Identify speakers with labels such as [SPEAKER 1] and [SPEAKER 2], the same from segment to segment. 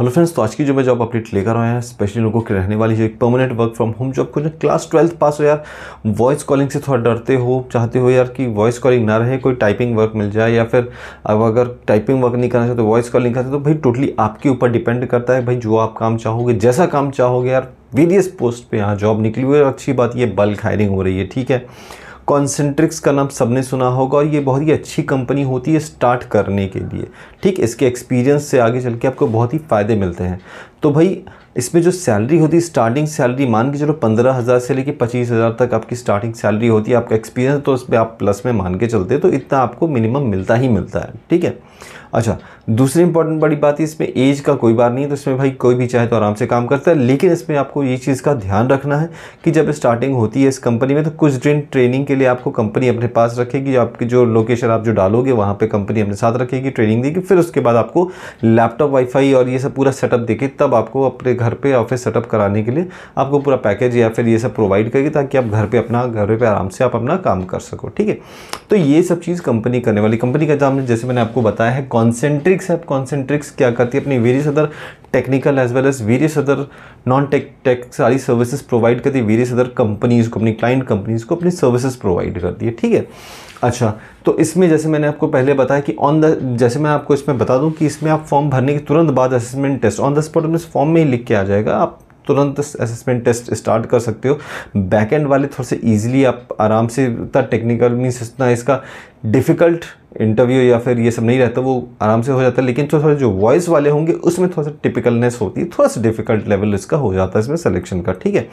[SPEAKER 1] hello friends तो आज की जो मैं जॉब अपडेट लेकर आया हैं स्पेशली लोगों के रहने वाली जो एक permanent work from home job को जो क्लास ट्वेल्थ पास हो यार वॉइस कॉलिंग से थोड़ा डरते हो चाहते हो यार कि वॉइस कॉलिंग ना रहे कोई टाइपिंग वर्क मिल जाए या फिर अब अगर टाइपिंग वर्क नहीं करना चाहते तो वॉइस कॉलिंग करते तो भाई टोटली आपके ऊपर डिपेंड करता है भाई जो आप काम चाहोगे जैसा काम चाहोगे यार वेरियस पोस्ट पर यहाँ जॉब निकली हुई है अच्छी बात ये बल्क हायरिंग हो रही है ठीक है कॉन्सेंट्रिक्स का नाम सबने सुना होगा और ये बहुत ही अच्छी कंपनी होती है स्टार्ट करने के लिए ठीक इसके एक्सपीरियंस से आगे चल के आपको बहुत ही फ़ायदे मिलते हैं तो भाई इसमें जो सैलरी होती है स्टार्टिंग सैलरी मान के चलो पंद्रह हज़ार से लेके पच्चीस हज़ार तक आपकी स्टार्टिंग सैलरी होती है आपका एक्सपीरियंस तो उसमें आप प्लस में मान के चलते तो इतना आपको मिनिमम मिलता ही मिलता है ठीक है अच्छा दूसरी इंपॉर्टेंट बड़ी बात है इसमें एज का कोई बार नहीं है तो इसमें भाई कोई भी चाहे तो आराम से काम करता है लेकिन इसमें आपको ये चीज़ का ध्यान रखना है कि जब स्टार्टिंग होती है इस कंपनी में तो कुछ दिन ट्रेनिंग के लिए आपको कंपनी अपने पास रखेगी आपकी जो लोकेशन आप जो डालोगे वहाँ पर कंपनी अपने साथ रखेगी ट्रेनिंग देगी फिर उसके बाद आपको लैपटॉप वाईफाई और ये सब पूरा सेटअप देखे तब आपको अपने घर पर ऑफिस सेटअप कराने के लिए आपको पूरा पैकेज या फिर ये सब प्रोवाइड करेगी ताकि आप घर पर अपना घर पर आराम से आप अपना काम कर सको ठीक है तो ये सब चीज़ कंपनी करने वाली कंपनी का काम जैसे मैंने आपको बताया है कॉन्सेंट्रिक्स है कॉन्सेंट्रिक्स क्या करती है अपनी various other technical as well as various other non tech tech सारी सर्विसेज प्रोवाइड करती है वेरियस अदर कंपनीज़ को अपनी क्लाइंट कंपनीज़ को अपनी सर्विसेज प्रोवाइड करती है ठीक है अच्छा तो इसमें जैसे मैंने आपको पहले बताया कि ऑन द जैसे मैं आपको इसमें बता दूं कि इसमें आप फॉर्म भरने के तुरंत बाद assessment test on the spot में इस फॉर्म में ही लिख के आ जाएगा आप तुरंत असेसमेंट टेस्ट स्टार्ट कर सकते हो बैक एंड वाले थोड़े से ईजिली आप आराम से इतना टेक्निकल मीन्स इतना इसका डिफ़िकल्ट इंटरव्यू या फिर ये सब नहीं रहता वो आराम से हो जाता है लेकिन जो थोड़े जो वॉइस वाले होंगे उसमें थोड़ा सा टिपिकलनेस होती है थोड़ा सा डिफिकल्ट लेवल इसका हो जाता है इसमें सिलेक्शन का ठीक है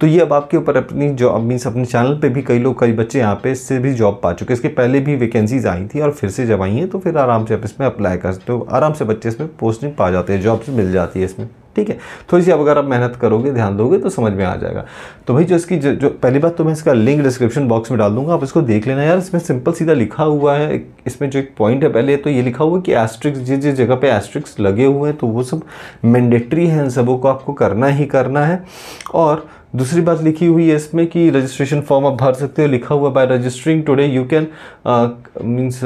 [SPEAKER 1] तो ये अब आपके ऊपर अपनी अब मीन्स अपने चैनल पे भी कई लोग कई बच्चे यहाँ पे इससे भी जॉब पा चुके इसके पहले भी वैकेंसीज आई थी और फिर से जब आई हैं तो फिर आराम से आप इसमें अप्लाई कर सकते हो आराम से बच्चे इसमें पोस्टिंग पा जाते हैं जॉब्स मिल जाती है इसमें ठीक है थोड़ी सी अब अगर आप मेहनत करोगे ध्यान दोगे तो समझ में आ जाएगा तो भाई जो इसकी जो, जो पहली बात तो मैं इसका लिंक डिस्क्रिप्शन बॉक्स में डाल दूंगा आप इसको देख लेना यार इसमें सिंपल सीधा लिखा हुआ है इसमें जो एक पॉइंट है पहले तो ये लिखा हुआ है कि एस्ट्रिक्स जिस जिस जगह पे एस्ट्रिक्स लगे हुए हैं तो वो सब मैंडेटरी है इन सबों को आपको करना ही करना है और दूसरी बात लिखी हुई है इसमें कि रजिस्ट्रेशन फॉर्म आप भर सकते हो लिखा हुआ by registering today you can means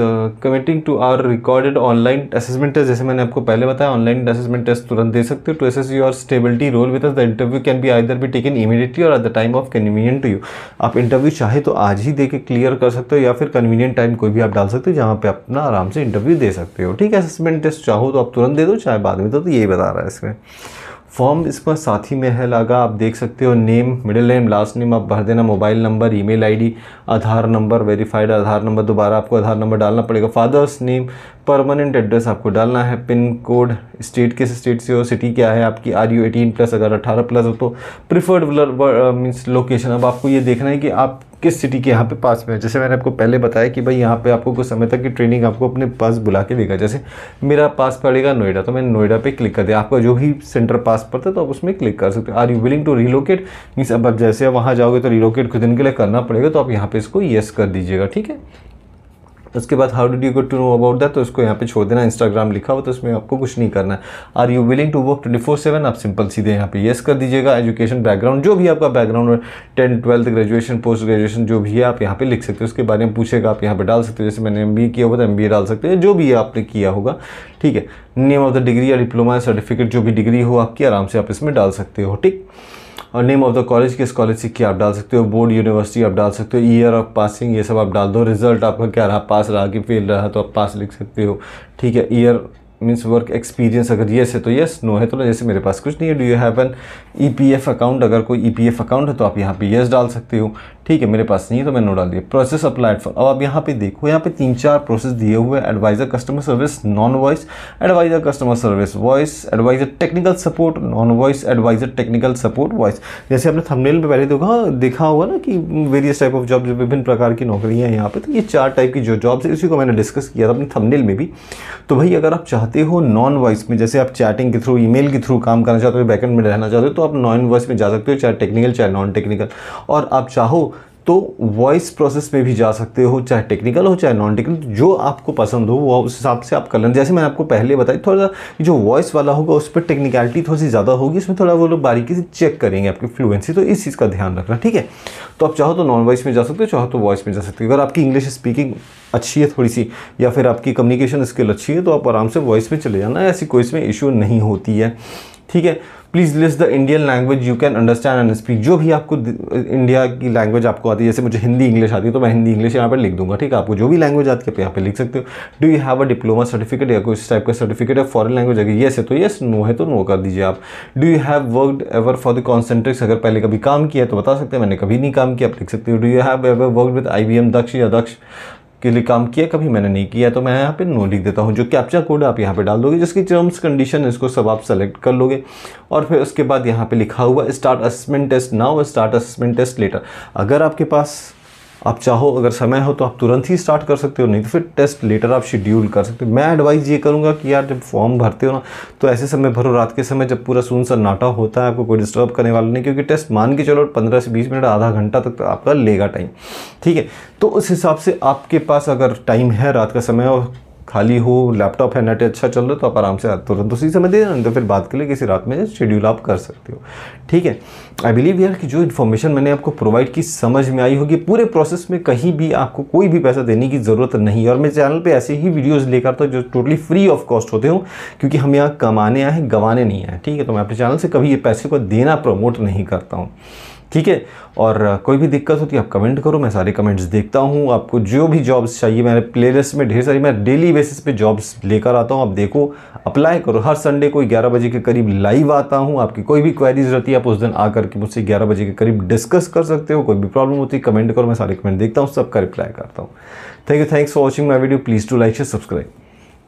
[SPEAKER 1] committing to our recorded online assessment test जैसे मैंने आपको पहले बताया ऑनलाइन असेसमेंट टेस्ट तुरंत दे सकते हो to assess your stability role with the interview can be either be taken immediately और at the time of convenient to you आप इंटरव्यू चाहे तो आज ही दे के क्लियर कर सकते हो या फिर कन्वीनियंट टाइम कोई भी आप डाल सकते हो जहाँ पर अपना आराम से इंटरव्यू दे सकते हो ठीक है असेसमेंट टेस्ट चाहो तो आप तुरंत दे दो चाहे बाद में दो तो यही बता रहा है इसमें फॉर्म इसमें साथ ही में है लगा आप देख सकते हो name middle name last name आप भर देना mobile number email ID Aadhaar number verified Aadhaar number दोबारा आपको आधार नंबर डालना पड़ेगा फादर्स नेम परमानेंट एड्रेस आपको डालना है पिन कोड स्टेट किस स्टेट से हो सिटी क्या है आपकी आर यू एटीन प्लस अगर अठारह प्लस हो तो प्रिफर्ड मीन्स लोकेशन अब आपको ये देखना है कि आप किस सिटी के यहाँ पे पास में है जैसे मैंने आपको पहले बताया कि भाई यहाँ पे आपको कुछ समय तक की ट्रेनिंग आपको अपने पास बुला के देगा जैसे मेरा पास पड़ेगा नोएडा तो मैंने नोएडा पे क्लिक कर दिया आपका जो भी सेंटर पास पड़ता है तो आप उसमें क्लिक कर सकते हो are you willing to relocate means अब जैसे वहाँ जाओगे तो रिलोकेट कुछ दिन के लिए करना पड़ेगा तो आप यहाँ पर इसको येस कर दीजिएगा ठीक है उसके बाद how did you get to know about that तो उसको यहाँ पे छोड़ देना इंस्टाग्राम लिखा हो तो उसमें आपको कुछ नहीं करना है are you willing to work twenty four seven आप सिंपल सीधे यहाँ पे येस कर दीजिएगा एजुकेशन बैकग्राउंड जो भी आपका बैकग्राउंड है tenth twelfth graduation post graduation जो भी है आप यहाँ पे लिख सकते हो उसके बारे में पूछेगा आप यहाँ पे डाल सकते हो जैसे मैंने एम किया हुआ तो एम डाल सकते हो जो भी आपने किया होगा ठीक है नेम ऑफ द डिग्री या डिप्लोमा सर्टिफिकेट जो भी डिग्री हो आपकी आराम से आप इसमें डाल सकते हो ठीक और नेम ऑफ द कॉलेज किस कॉलेज से क्या आप डाल सकते हो बोर्ड यूनिवर्सिटी आप डाल सकते हो ईयर ऑफ पासिंग ये सब आप डाल दो रिजल्ट आपका क्या रहा पास रहा कि फेल रहा तो आप पास लिख सकते हो ठीक है ईयर मीन्स वर्क एक्सपीरियंस अगर येस है तो येस नो है तो ना जैसे मेरे पास कुछ नहीं है do you have an E P F account अगर कोई ई पी एफ अकाउंट है तो आप यहाँ पे येस डाल सकते हो ठीक है मेरे पास नहीं है तो मैंने नो डाल दिया प्रोसेस अप्लाइड फॉर अब आप यहाँ पे देखो यहाँ पे तीन चार प्रोसेस दिए हुए advisor customer service non voice advisor customer service voice advisor technical support non voice advisor technical support voice जैसे आपने थंबनेल में पहले देखा देखा होगा ना कि वेरियस टाइप ऑफ जॉब विभिन्न प्रकार की नौकरियाँ हैं यहाँ पर तो ये चार टाइप की जो जॉब्स है इसी को मैंने डिस्कस किया था अपने थमनेल में भी तो भाई अगर आप चाहते हो नॉन वॉइस में जैसे आप चैटिंग के थ्रू ई के थ्रू काम करना चाहते हो बैकेंड में रहना चाहते हो तो आप नॉन वॉइस में जा सकते हो चाहे टेक्निकल चाहे नॉन टेक्निकल और आप चाहो तो वॉइस प्रोसेस में भी जा सकते हो चाहे टेक्निकल हो चाहे नॉन टेक्निकल जो आपको पसंद हो वो उस हिसाब से आप कर लेना जैसे मैंने आपको पहले बताया थोड़ा सा जो वॉइस वाला होगा उस पर टेक्निकलिटी थोड़ी सी ज़्यादा होगी इसमें थोड़ा वो लोग बारीकी से चेक करेंगे आपकी फ्लुएंसी तो इस चीज़ का ध्यान रखना ठीक है तो आप चाहो तो नॉन वॉइस में जा सकते हो चाहो तो वॉइस में जा सकते हो अगर आपकी इंग्लिश स्पीकिंग अच्छी है थोड़ी सी या फिर आपकी कम्युनिकेशन स्किल अच्छी है तो आप आराम से वॉइस में चले जाना ऐसी कोई इसमें इशू नहीं होती है ठीक है please list the Indian language you can understand and speak जो भी आपको इंडिया की लैंग्वेज आपको आती है जैसे मुझे हिंदी इंग्लिश आती है तो मैं हिंदी इंग्लिश यहाँ पर लिख दूंगा ठीक है आपको जो भी लैंग्वेज आती है यहाँ पर लिख सकते हो do you have a diploma certificate या कोई टाइप का सर्टिफिकेट है फॉरन लैंग्वेज अगर येस है तो येस नो है तो नो कर दीजिए आप do you have worked ever for the Concentrix अगर पहले कभी काम किया तो बता सकते हैं मैंने कभी नहीं काम किया आप लिख सकते हो do you have ever work with I B M Daksh या दक्ष के लिए काम किया कभी मैंने नहीं किया तो मैं यहाँ पे नो लिख देता हूँ जो कैप्चा कोड आप यहाँ पे डाल दोगे जिसकी टर्म्स कंडीशन इसको सब आप सेलेक्ट कर लोगे और फिर उसके बाद यहाँ पे लिखा हुआ start assessment test now start assessment test later अगर आपके पास आप चाहो अगर समय हो तो आप तुरंत ही स्टार्ट कर सकते हो नहीं तो फिर टेस्ट लेटर आप शेड्यूल कर सकते हो मैं एडवाइस ये करूँगा कि यार जब फॉर्म भरते हो ना तो ऐसे समय भरो रात के समय जब पूरा सुन सन्नाटा होता है आपको कोई डिस्टर्ब करने वाला नहीं क्योंकि टेस्ट मान के चलो पंद्रह से बीस मिनट आधा घंटा तक आपका लेगा टाइम ठीक है तो उस हिसाब से आपके पास अगर टाइम है रात का समय और खाली हो लैपटॉप है नेट अच्छा चल रहा है तो आप आराम से तुरंत उसी समय दे देना तो फिर बात के लिए किसी रात में शेड्यूल आप कर सकते हो ठीक है आई बिलीव यार कि जो इन्फॉर्मेशन मैंने आपको प्रोवाइड की समझ में आई होगी पूरे प्रोसेस में कहीं भी आपको कोई भी पैसा देने की ज़रूरत नहीं है और मैं चैनल पर ऐसे ही वीडियोज़ लेकर आता तो हूँ जो टोटली फ्री ऑफ कॉस्ट होते हो क्योंकि हम यहाँ कमाने आए हैं गंवाने नहीं आए ठीक है तो मैं अपने चैनल से कभी ये पैसे को देना प्रमोट नहीं करता हूँ ठीक है और कोई भी दिक्कत होती है आप कमेंट करो मैं सारे कमेंट्स देखता हूँ आपको जो भी जॉब्स चाहिए मैंने प्लेलिस्ट में ढेर सारी मैं डेली बेसिस पे जॉब्स लेकर आता हूँ आप देखो अप्लाई करो हर संडे कोई ग्यारह बजे के करीब लाइव आता हूँ आपकी कोई भी क्वेरीज रहती है आप उस दिन आकर के मुझसे ग्यारह बजे के करीब डिस्कस कर सकते हो कोई भी प्रॉब्लम होती है कमेंट करो मैं सारे कमेंट देखता हूँ सबका रिप्लाई करता हूँ thank you thanks for watching my video please to like share subscribe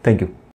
[SPEAKER 1] thank you